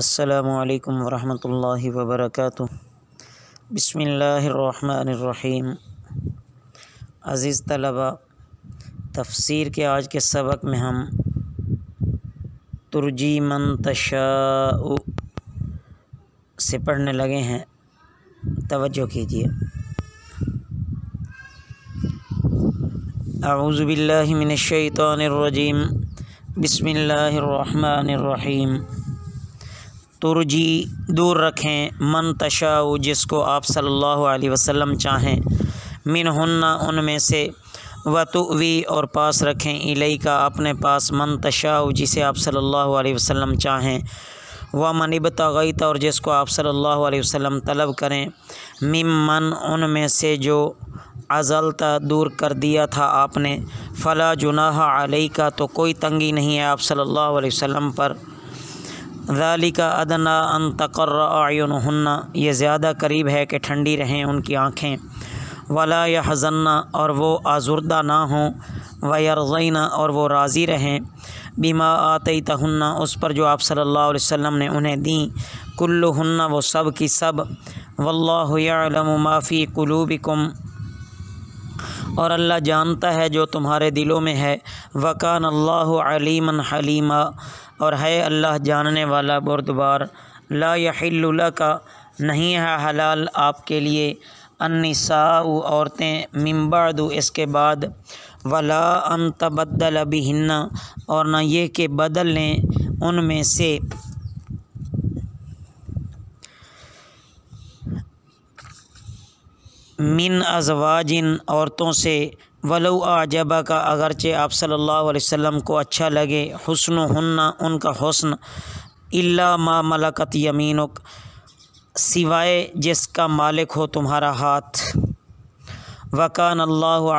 असलकम वरहमल वबरक बसमीम अज़ीज़ तलबा तफसीर के आज के सबक में हम तुरजी मन तशा से पढ़ने लगे हैं तवज्जो कीजिए आउज़बिल्लिमिनशैतरजीम बसमीम तुरजी दूर रखें मन तशा जिसको आप सल्लल्लाहु अलैहि वसल्लम चाहें मिन हन्ना उनमें से वतुवी और पास रखें इलई का अपने पास मन तशा जिसे आप सल्लल्लाहु अलैहि वसल्लम चाहें व गई तगैता और जिसको आप सल्लल्लाहु अलैहि वसल्लम तलब करें मिम मन उनमें से जो अजलता दूर कर दिया था आपने फ़ला जुनाह अलई का तो कोई तंगी नहीं है आप सल्लल्लाहु अलैहि वसल्लम पर ज़ाली का अदना अन तकर आयुन ये ज़्यादा करीब है कि ठंडी रहें उनकी आँखें वला या हजन्ना और वो आजुर्दा ना हों वरगैना और वो राज़ी रहें बीमा आते तहन्ना उस पर जो आप सल्लल्लाहु अलैहि वसल्लम ने उन्हें दी हन्ना वो सब की सब वल्लम माफ़ी कुलूबिकुम और अल्लाह जानता है जो तुम्हारे दिलों में है वकान अल्लाम हलीमा और है अल्लाह जानने वाला बुरदबार ला यहिल्ला का नहीं है हलाल आपके लिए अनसा औरतें मम्बाद इसके बाद वला अन तबदल अभी हिन्ना और न ये कि बदल लें उनमें से मिन इन औरतों से वलो आजबा का अगरचे आप सल्लल्लाहु अलैहि वसल्लम को अच्छा लगे हसन हन्ना उनका हसन इल्ला मा मलकत यमीनक सिवाय जिसका मालिक हो तुम्हारा हाथ वकान अल्लाह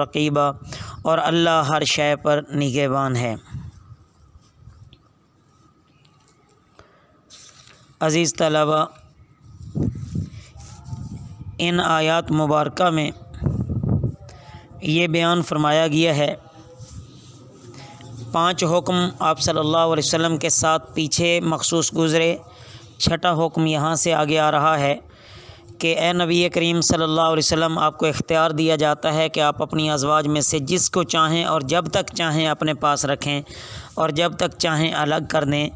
रकीबा और अल्लाह हर शय पर निगेबान है अज़ीज़ तलबा इन आयत मुबारक में ये बयान फरमाया गया है पांच हुक्म आप सल्लल्लाहु अलैहि वसल्लम के साथ पीछे मखसूस गुज़रे छठा हुक्म यहाँ से आगे आ रहा है कि ए नबी करीम सल्लल्लाहु अलैहि वसल्लम आपको इख्तियार दिया जाता है कि आप अपनी आजवाज में से जिसको चाहें और जब तक चाहें अपने पास रखें और जब तक चाहें अलग कर दें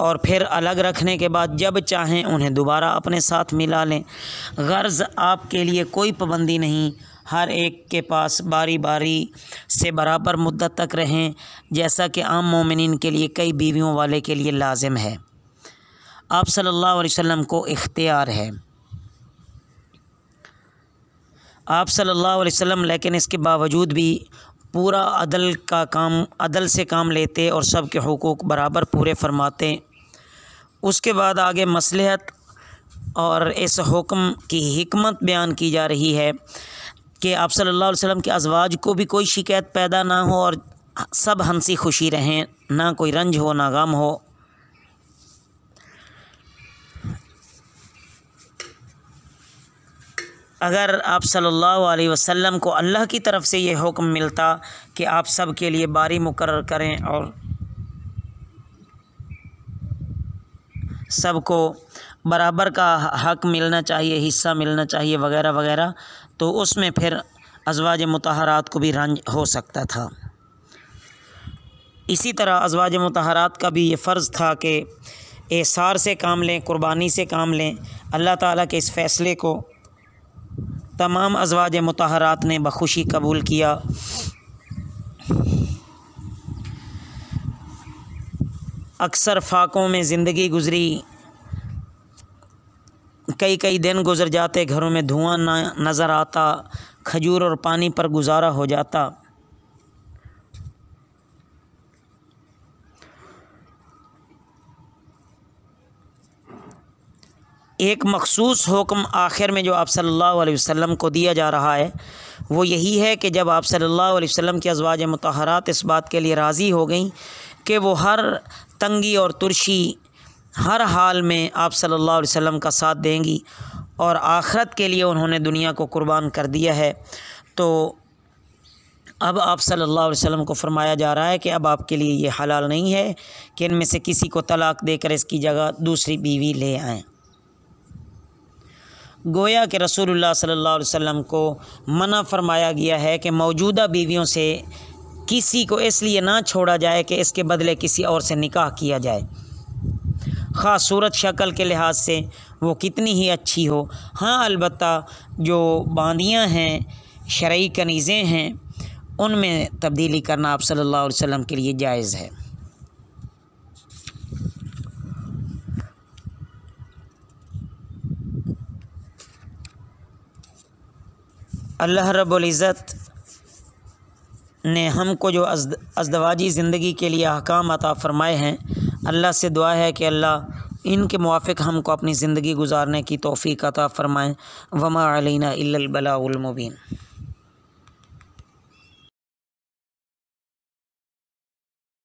और फिर अलग रखने के बाद जब चाहें उन्हें दोबारा अपने साथ मिला लें गर्ज़ आपके लिए कोई पाबंदी नहीं हर एक के पास बारी बारी से बराबर मुद्दत तक रहें जैसा कि आम मोमिन के लिए कई बीवियों वाले के लिए लाजिम है आप सल्लल्लाहु अलैहि वसल्लम को इख्तियार है आप सल्लल्लाहु अलैहि वसल्लम लेकिन इसके बावजूद भी पूरा अदल का काम अदल से काम लेते और सब के हकूक़ बराबर पूरे फरमाते उसके बाद आगे मसलहत और इस हुक्म की हमत बयान की जा रही है कि आप सल्लल्लाहु अलैहि वसल्लम के अजवाज को भी कोई शिकायत पैदा ना हो और सब हंसी खुशी रहें ना कोई रंज हो ना गम हो अगर आप सल्लल्लाहु अलैहि वसल्लम को अल्लाह की तरफ से ये हुक्म मिलता कि आप सब के लिए बारी मुकर करें और सबको बराबर का हक मिलना चाहिए हिस्सा मिलना चाहिए वगैरह वगैरह तो उसमें फिर अजवाज मतहरात को भी रंज हो सकता था इसी तरह अजवाज मतहरात का भी ये फ़र्ज़ था कि एसार से काम लें कुर्बानी से काम लें अल्लाह ताला के इस फ़ैसले को तमाम अजवाज मतहरात ने बखुशी कबूल किया अक्सर फाकों में ज़िंदगी गुजरी कई कई दिन गुजर जाते घरों में धुआं नज़र आता खजूर और पानी पर गुजारा हो जाता एक मखसूस हुक्म आखिर में जो आप सल्लल्लाहु अलैहि वसल्लम को दिया जा रहा है वो यही है कि जब आप सल्लल्लाहु अलैहि वसल्लम की अजवाज मतहरात इस बात के लिए राज़ी हो गई कि वो हर तंगी और तुरशी हर हाल में आप सल्लल्लाहु अलैहि वसल्लम का साथ देंगी और आखरत के लिए उन्होंने दुनिया को कुर्बान कर दिया है तो अब आप सल्लल्लाहु अलैहि वसल्लम को फरमाया जा रहा है कि अब आपके लिए ये हलाल नहीं है कि इनमें से किसी को तलाक देकर इसकी जगह दूसरी बीवी ले आएँ गोया के रसूलुल्लाह सल्लल्लाहु अलैहि वसल्लम को मना फरमाया गया है कि मौजूदा बीवियों से किसी को इसलिए ना छोड़ा जाए कि इसके बदले किसी और से निकाह किया जाए ख़ास सूरत शक्ल के लिहाज से वो कितनी ही अच्छी हो हाँ अलबत् जो बांदियाँ हैं शर्य कनीज़ें हैं उनमें तब्दीली करना आप सल्ला वसम के लिए जायज़ है अल्लाह रब्ज़त ने हमको जो अजदवाजी ज़िंदगी के लिए अहकाम अता फ़रमाए हैं अल्लाह से दुआ है कि अल्लाह इनके मुआफ़ हमको अपनी ज़िंदगी गुजारने की तोफ़ी अता फ़रमाएँ वमा अलैना इल्लल बलाउल मुबीन